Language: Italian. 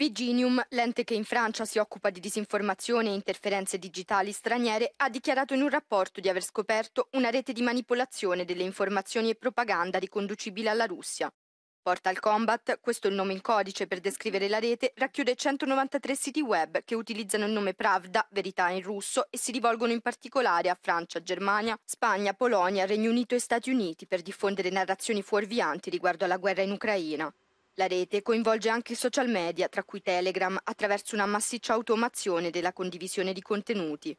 Viginium, l'ente che in Francia si occupa di disinformazione e interferenze digitali straniere, ha dichiarato in un rapporto di aver scoperto una rete di manipolazione delle informazioni e propaganda riconducibile alla Russia. Portal Combat, questo è il nome in codice per descrivere la rete, racchiude 193 siti web che utilizzano il nome Pravda, verità in russo, e si rivolgono in particolare a Francia, Germania, Spagna, Polonia, Regno Unito e Stati Uniti per diffondere narrazioni fuorvianti riguardo alla guerra in Ucraina. La rete coinvolge anche i social media, tra cui Telegram, attraverso una massiccia automazione della condivisione di contenuti.